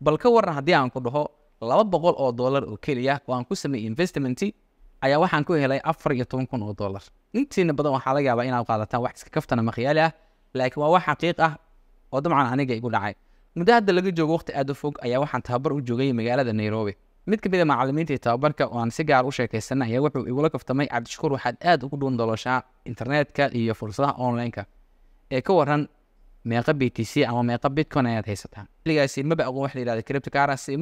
bal ka waran haddii aan ku dhaho laba boqol oo dollar oo keliya oo aan ku sameeyey investmenti ayaa waxaan ku helay afar iyo toban kun oo dollar intiina badan waxaa laga yaabaa inaad qaadataan wax iska kaftan ama khiyaali ah laakiin waa wax xaqiiq ah oo dabcan aniga igu dhacay muddo hadda laga joogo waqti aad u fog ayaa waxaan tababar u joogay magaalada nairobi mid ka mid a macallimiintii tababarka oo aan si gaar u sheekaysanay ayaa wuxuu igula kaftamay cabdishakuur waxaad aad ugu dhuun doloshaa internetka iyo fursadaha onlineka ee ka waran meeqa b t c ama meeqa bitcoin ayaad haysataa xiligaasi maba aqoon wax layihahda cripto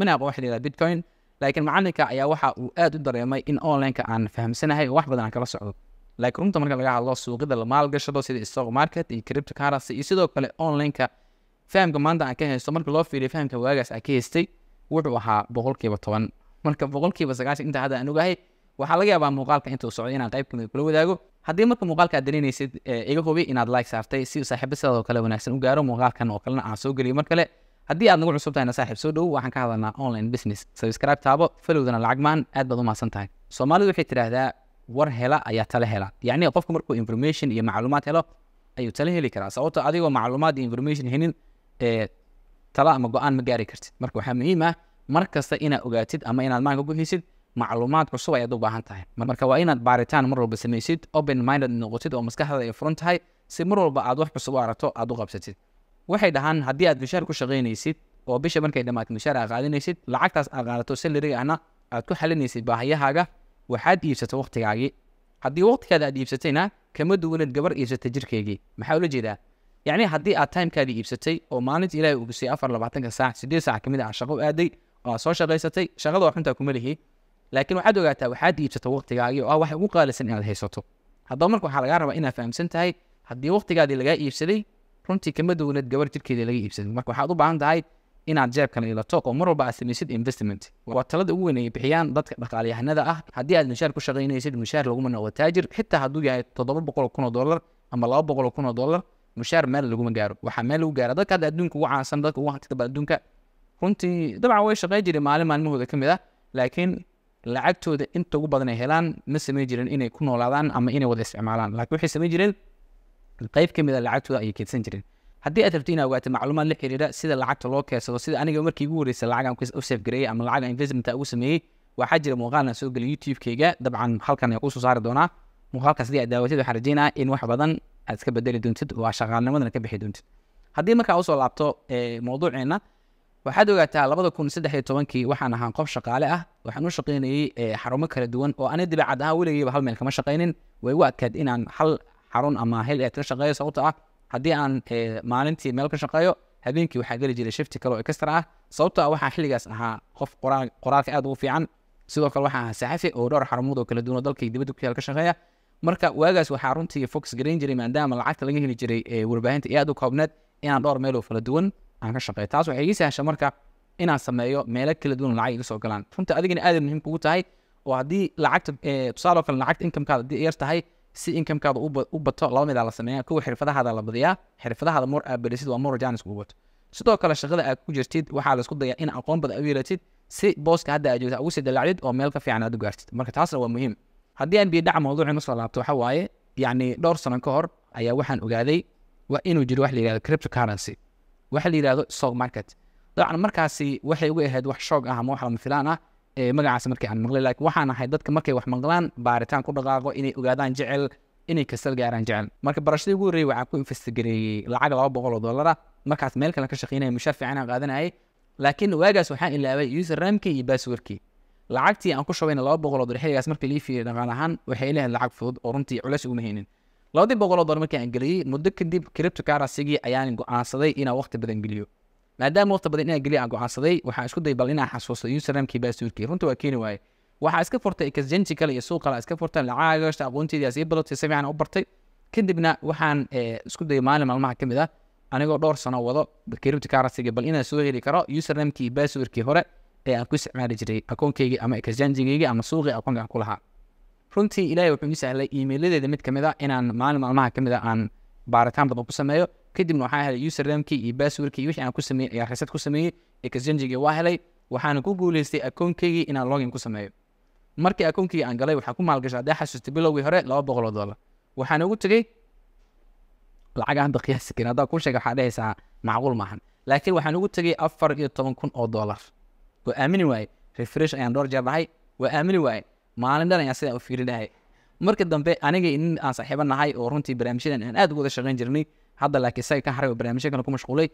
mana aqoon wax layihahda bitcoin laakiin macalinka ayaa waxa uu aad u dareemay in online aan fahamsanahay oo wax badan aan kala socdo laakiin runta marka laga hadlo suuqida la maalgashado sida stock market iyo cripto currency iyo sidoo kale online fahamka maanta aan ka haysto marka loo fiiriyo fahamka waagaas aan ka haystay wuxuu ahaa boqolkiiba toban marka boqolkiiba sagaashan intaa hadda aan ogahay waxaa laga yaabaa muuqaalka intuu socday inaan qayb kamid kula wadaago haddii marka muuqaalka aad dalinaysid iga hubi inaad like saartay si saaxiiba sidaadoo kale wanaagsan u gaaro muuqaalkan oo kalena aan soo geliyo mar kale haddii aad nagu cusub tahayna saaxiib soo dhow waxaan ka hadalnaa online business subscribe taabo falowdana lacag maan aad baad u mahadsan tahay soomaalidu waxay tidhaahdaa war hela ayaa tale hela yacni qofku markuu information iyo macluumaad helo ayuu tale heli karaa sababto adigoo macluumaad iyo information helin tala ama go-aan ma gaari kartid marka waxaa muhiim ah mar kasta inaad ogaatid ama inaad maanka ku heysid macluumaad cusub ayaad u baahan tahay marka waa inaad baaritaan mar walba samaysid open minded noqotid oo maskaxdaada ay furan tahay si mar walba aad wax cusub u aragto aad u qabsatid waxay dhahaan haddii aad mishaar ku shaqaynaysid oo bisha markay dhammaad mishaar aad qaadanaysid lacagtaas aad qaadato salariga ahna aad ku xalinaysid baahiyahaaga waxaad iibsato waqtigaagii haddii waqtigaada aad iibsatayna kama duwanad gabar iibsatay jirkeygii maxaa ula jeedaa yacni haddii aad timekaadii iibsatay oo maalinta ilaahay uu kusiyey afar labaatanka saac sideed saac ka mid ah aad shaqo aaday oo aad soo shaqaysatay shaqada waa xuntaa kuma lihi laakiin waxaad ogaataa waxaad iibsato waqtigaagiio ah waxa ugu qaalisan inaad haysato haddaba marka waxaa lagaa rabaa inaad fahamsan tahay haddii waqtigaadii lagaa iibsaday runtii kama duwaneed gabar jirkeeda laga iibsaday marka waxaad u baahan tahay inaad jeebkana ilato oo mar walba aad samaysid investment waa talada ugu weyn ay bixiyaan dadka dhaqaalayahanada ah haddii aad mishaar ku shaqaynaysid mishaar laguma noqdo taajir xitaa hadduu yahay toddoba boqol kun oo dollar ama laba boqol kun oo dollar mishaar meel laguma gaaro waxaa meel lagu gaara dadka hadda adduunka ugu caansan dadka ugu hantida ba adduunka runtii dabcan way shaqayn jireen maalin maalmahooda ka mid ah laakiin lacagtooda inta ugu badan ay helaan ma samayn jireen inay ku noolaadaan ama inay wada isticmaalaan lakin waxay samayn jireen qeyb ka mid a ah lacagtooda ayay keedsan jireen haddii aad rabto inaad ogaato macluumaad la xiriira sida lacagta loo keydsado sida aniga markii ugu horreysay lacagaan u safgareeyey ama lacaga investmenta ugu sameeyey waxaa jira muuqaal aan soo gelay youtube dabcan halkan ay kuusoo saari doonaa muuqaalkaas haddii aad daawatid waxaan rajeynaa in wax badan aad iska bedeli doontid oo aad shaqaalnimadana ka bixi doontid haddii markaa usoo laabto mawduuceenna waxaad ogaataa labada kun saddexiyo tobankii waxaan ahaan qof shaqaale ah waxaan u shaqaynayey eh, xarumo kala duwan oo ani dabiicad ahaan weligeyba hal meel kama shaqaynin way igu adkayd inaan hal xarun ama hel eed ka shaqeeyo sababto ah haddii aan eh, maalintii meel ka shaqeeyo habeenkii waxaa geli jiray shifti kale oo extra ah sababto ah waxaan xilligaas ahaa qof qoraalka aad ugu fiican sidoo kale waxaan ahaa saxafi oo dhowr xarumood oo kala duwan oo dalka dibadda ku yaal ka shaqeeya marka waagaas waxaa runtii fox garayn jiray maadaama lacagta laga heli jiray eh, warbaahinta iyo aad u koobneed inaan dhowr meeloo kala duwan aan ka shaqeey taas waxay ii sahasha marka inaan sameeyo meelo kala duwan lacag iga soo galaan runta adigana aada muhiim kugu tahay oo haddii lacagta tusaaloo kale lacagta inkamekaada haddii yar si inkamekaada u bato laba midaa la sameeyaa kowa xirfadahaada la badiyaa xirfadahaada mar aad berisid waa mar jaanis ugu bato sidoo kale shaqada aad ku jirtid waxaa laisku dayaa in aqoon badan u yeelatid si booska hadda aad joogta ugu sii dalaacdid oo meel ka fiican aad u gaartid marka taasna waa muhiim haddii aan biidhaca mawduucii nusoo laabto waxa waaye yacni dhowr sano ka hor ayaa waxaan ogaaday inuu jiro wax la yihahdo cryptocurrency waxa la yidhahdo stock market dabcan markaasi waxay uga ahayd wax shoog ah ama wax lama filaan ah magacaas markii aan maqlay laakiin waxaan ahay dadka markay wax maqlaan baaritaan ku dhaqaaqo inay ogaadaan jecel inay kasal gaaraan jecel marka barashadii ugu horreeyey waxaan ku investigareeyey lacag laba boqol oo dollara markaas meel kale ka shaqeynaya mushaar fiicanaan qaadanayay laakiin waagaas waxaan ilaabay usernamkii iyo basswordkii lacagtii aan ku shubayna laba boqol oo dollar xilligaas markii liifiyay dhaqaal ahaan waxay ilahayd lacag fudud oo runtii culays uguma haynin labadii boqoloo dolar markii aan geliyey muddo kadib cripto currencygii ayaan go-aansaday inaan waqti badan geliyo maadaama waqti badan inaan geliyo aan go-aansaday waxaan isku dayay bal inaan xasuusto usernamkii baasuurkii runta waa keeni waaye waxaa iska furtay exenji kale iyo suuq kale iska furtay lacaga gashta aqoonteedii as si fiican u bartay kadibna waxaan eh, isku dayay maalin maalmaha ka mid ah anigoo dhowr sano wado cripto currencygii bal inaan soo heli karo usernamkii baasuurkii hore ee aan ku isticmaali jiray akoonkaygii ama exenjigaygii ama suuqii akoonka aan ku lahaa runtii ilahay wuxuu ii sahlay emailadeeda mid kamid a ah inaan maalin maalmaha kamid a ah aan baaritaan badan ku sameeyo kadibna waxaan helay usernamekii iyo basswordkii wixii aan ku sameeyey ayaa reset ku sameeyey exchangegii waa helay waxaana ku guuleystay akoonkaygii inaan login ku sameeyo markii akoonkaygi aan galay waxaan ku maalgashay haddii xasuustay bilowgii hore laba boqol oo dollar waxaana ugu tegey lacaga hadda qiyaasi karin haddaa kuu sheega waxaa dhehaysaa macquul maahan laakiin waxaan ugu tegey afar iyo toban kun oo dollar waa aamini waaye refresh ayaan dhowr jeer dhahay waa aamini waaye maalin dhan ayaa sidaa u fiirinahay marka dambe aniga nin aan saaxiibo nahay oo runtii barnaamijyadan aan aad ugu shaqeyn jirnay hadda laakiin saga kan xaray oo barnaamijyo kale ku mashquulay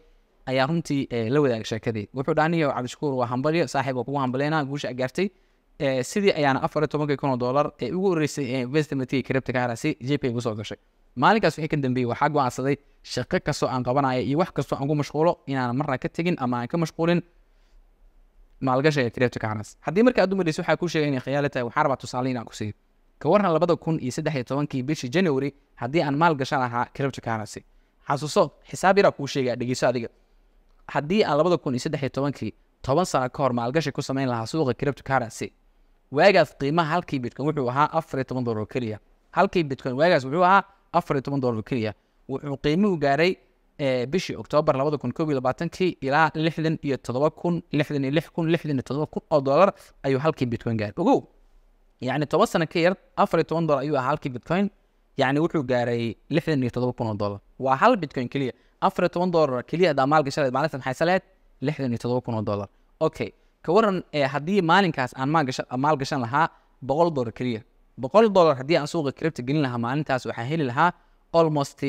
ayaa runtii eh, la wadaagay sheekadii wuxuu dhaha aniga cabdishakuur waa hambalyo saaxiib oo kugu hambalyeynaa guusha gaartay eh, sidii ayaana afar iyo tobankii kun oo dollar ee ugu horeysay ee eh, investmentkii cripto currency jp igu soo gashay maalinkaas wixii ka dambeeyey waxaa go-aansaday shaqo kastoo aan qabanaya iyo wax kastoo aan ku mashquulo inaan marna ka tegin ama aan ka mashquulin maalgasha ee crypto currency haddii markaa dumareys waxaa kuu sheegay inay khiyaale tahay waxaan rabaa tusaale inaan ku siiyo ka waran labada kun iyo saddex iyo tobankii bishii january haddii aan maalgashan ahaa crypto currency xasuuso xisaab yaraa kuu sheegaya dhegeyso adiga haddii aan labada kun iyo saddex iyo tobankii toban sano ka hor maalgashi ku samayn lahaa suuqa crypto currency waagaas qiimaha halkii bitcoin wuxuu ahaa afar iyo toban dollar oo keliya halkii bitcoin waagaas wuxuu ahaa afar iyo toban dollar oo keliya wuxuu qiimuhu gaaray bishii oktoobar labada kun koob iyo labaatankii ilaa lixdan iyo toddoba kun lixdan iyo lix kun lixdan iyo toddoba kun oo dollar ayuu halkii bitcoin gaaray ogow yacni toban sano ka yar afar iyo toban dollar ayuu ahaa halkii bitcoin yacni wuxuu gaaray lixdan iyo toddoba kun oo dollar waa hal bitcoin keliya afar iyo toban dollar keliya adaa maalgashaleed maalinta maxay saleed lixdan iyo toddoba kun oo dollar okay ka waran haddii maalinkaas aan maalgashan lahaa boqol dollar keliya boqol dollar haddii aan suuqa kiribta gelin lahaa maalintaas waxaan heli lahaa almost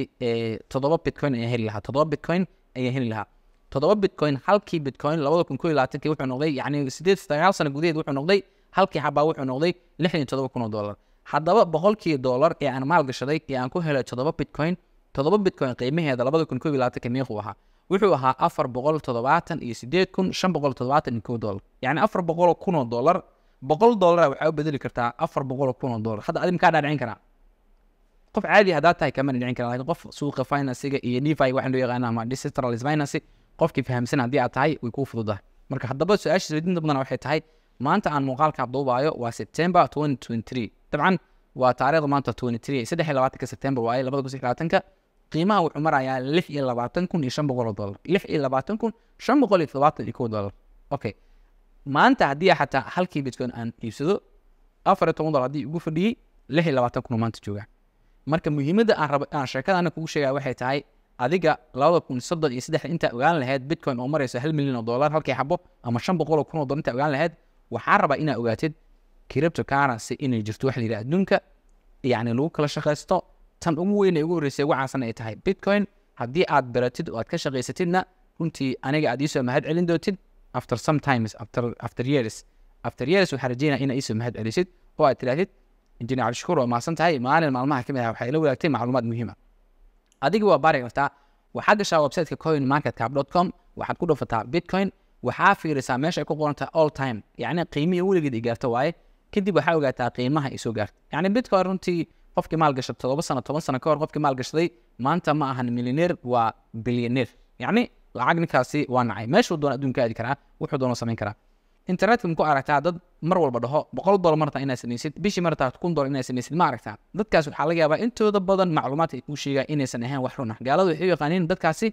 toddoba bitcoin ayaa heli lahaa toddoba bitcoin ayaa heli lahaa toddoba bitcoin halkii bitcoin labada kun koo iyo labaatankii wuxuu noqday yacni siddeed sagaal sano gudaheed wuxuu noqday halkii xabaa wuxuu noqday lixdan iyo kun oo dollar haddaba boqolkii dollar ee aan maal gashaday ee aan ku helay toddoba bitcoin toddoba bitcoin qiimaheeda labada kun koo iyo labaatanka meequu ahaa wuxuu ahaa afar boqol toddobaatan iyo siddeed kun shan boqol toddobaatan iyo koo dollar yacni afar boqol oo kun oo dollar boqol dollara waxaa u bedeli kartaa afar boqol oo kun oo dollar hadda adim kaa dhaadhicin karaa qof caadi hadaa tahay kama dhicin kara lakin qof suuqa finansiga iyo levi waxaan loo yaqaana ama decentralized financy qofkii fahamsan haddii aad tahay way kuu fududahay marka haddaba su-aasha weydiinta badan waxay tahay maanta aan muuqaalkan duubaayo waa september twenty twenty three dabcan waa taarikhda maanta twenty three saddex iyo labaatanka september waaye labada kun saddex labaatanka qiimaha wuxuu marayaa lix iyo labaatan kun iyo shan boqol oo dollar lix iyo labaatan kun shan boqol iyo toddobaatan iyo kow dollar okay maanta haddii xataa halkii bitcoin aan iibsado afar iyo toban dollar haddii ugu fadhiyey lix iyo labaatan kun maanta joogaa marka muhiimada aan sheekada kugu sheega waxay tahay adiga labada kun soddon iyo saddex intaa ogaan lahayd bitcoin oo marayso hal milyan oo dollar halkii xabo ama shan boqol oo kun oo dollar intaa ogaan lahayd waxaa rabaa inaa ogaatid cripto currency inay jirto waxa la yidhaha adduunka yacni lagu kala shaqaysto tan ugu weyn ee ugu horreysay ugu caansan ay tahay bitcoin haddii aad baratid oo aad ka shaqaysatidna runtii aniga aad iisoo mahad celin doontid after sometimes after after years after years waxaa rajeynaya inaad iisoo mahad celisid oo aad tidhahdid injineer cabdishakuur waa mahadsan tahay maalin maalmaha ka mid ah waxaa ila wadaagtay macluumaad muhiima adiga waa baari kartaa waxaa gashaa websiteka coin marketcap dot com waxaad ku dhufataa bitcoin waxaa fiirisaa meesha ay ku qoranta all time yacni qiimihii weligeed ay gaarto waaye kadib waxaa ogaataa qiimaha ay soo gaarto yacni bitcoin runtii qofkii maalgasha todoba sano toban sano ka hor qofkii maalgashaday maanta ma ahan milyaneer waa bilyaneer yacni lacag ninkaasi waa nacay meeshuu doona adduunka aadi karaa wuxuu doona samayn karaa internetka muku aragtaa dad mar walba dhaho boqol dolar martaa inaad samaysid bishii martaa kun dolar inaad samaysid ma aragtaa dadkaas waxaa laga yaabaa intooda badan macluumaadka ay kuu sheegaa inaysan ahayn wax run ah gaalada waxay u yaqaaneen dadkaasi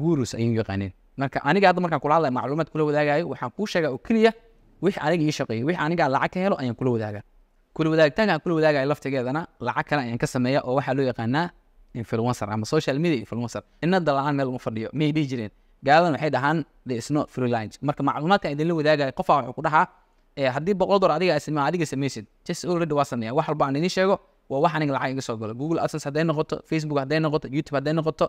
gurus ayay u yaqaaneen marka aniga hadda markaan kula hadlaya macluumaad kula wadaagayo waxaan kuu sheegaa oo keliya wix aniga ii shaqeeya wix aniga lacag ka helo ayaan kula wadaagaa kula wadaagitaanka aan kula wadaagayo laftigeedana lacag kale ayaan ka sameeya oo waxaa loo yaqaanaa influencer ama social media influencer inna dalaan meel uma fadhiyo miyay dhihi jireen gaaladan waxay dhahaan sno freeline marka idin la wadaagaya qofaa wuxuu ku dhahaa eh, haddii boqol dolar adiga same adiga samaysid just already waa sameeya wax walba aan idin sheego waa wax aniga lacag iga soo galo google adsense hadday noqoto facebook hadday noqoto youtube hadday noqoto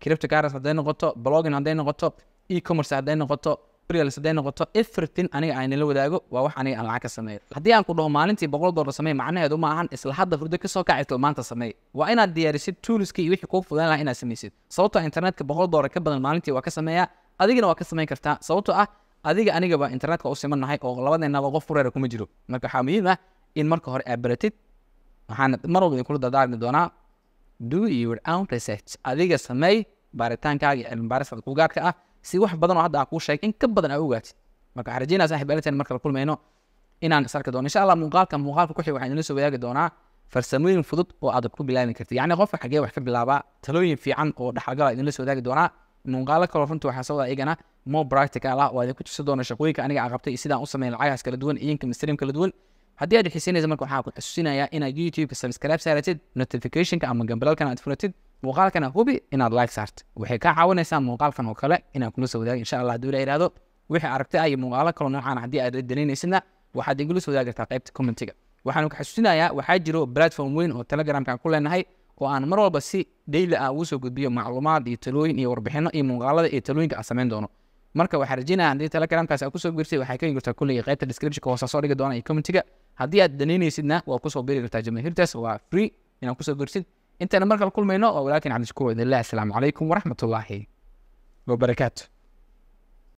cripto cryptocurrency hadday noqoto blogin hadday noqoto e-commerce hadday noqoto everything aniga ayna la wadaago waa wax aniga aan lacag ka sameeyo haddii aan ku dhaho maalintii boqol dollar samey macnaheedu ma ahan isla hadda hurdo kasoo kac isla maanta sameey waa inaad diyaarisid tooliska iyo wixii kuu fudaan lahaa inaad sameysid sababtoo internetka boqol dollar ka badan maalintii waa ka sameeyaa adigana waa ka sameyn kartaa sababtoo ah adiga anigaba internetka u siman nahay oo labadeenaba qof fureera kuma jiro marka waxaa muhiim ah in marka hore aad baratid waxaan mar walba idinkula dardaarmi doonaa do your own research adiga sameey baaritaankaaga cilmi baaristaada ku gaarka ah si wax badan oo hadda aan kuu sheegay in ka badan aa ogaatid marka waxaa rajeynaya saaxib alitan markala kulmayno inaan is arki doono insha allah muuqaalka muuqaalka ku xig waxaan inoo soo wadaagi doonaa farsamooyin fudud oo aad ku bilaabi kartid yacni qofka xagee wax ka bilaabaa talooyin fiican oo dhaxalgala idinla soo wadaagi doonaa muuqaalo kaloo runta waxaa soo wada igana more practical ah oo idinku tusi doona shaqooyinka aniga aan qabtay iyo sidaan u sameyn lacagahaas kala duwan iyo inka stream kala duwan haddii aad xiisaynaysa marka waxaan ku xasuusinayaa inaad youtube-ka subscribe saaratid notificationka ama gambalaalkan aad furatid muuqaalkana hubi inaad like saarta waxay kaa caawinaysaa muuqaalkan oo kale inaan kula soo wadaago insha allah haduu ila ihahdo wixii aragti ah iyo muuqaalo kaloo noocaan haddii aad danaynaysidna waxaad igula soo wadaagi kartaa qaybta commentiga waxaanu ka xasuusinayaa waxaa jiro platform weyn oo telegramkan ku leenahay oo aan mar walba si dheyli ah ugu soo gudbiyo macluumaad iyo talooyin iyo warbixino iyo muuqaalada iyo talooyinka aan samayn doono marka waxaa rajeynayaa haddii telegramkaas aad kusoo girtay waxaa ka kartaa kulliga qaybta descriptionka hoosa soo dhigi doona iyo commentiga haddii aad danaynaysidna waad kusoo biri kartaa jamaahiirtaas waa free inaad kusoo girtid انت انا مرقل كل ما ينوى ولكن عم تشكو باذن الله السلام عليكم ورحمه الله وبركاته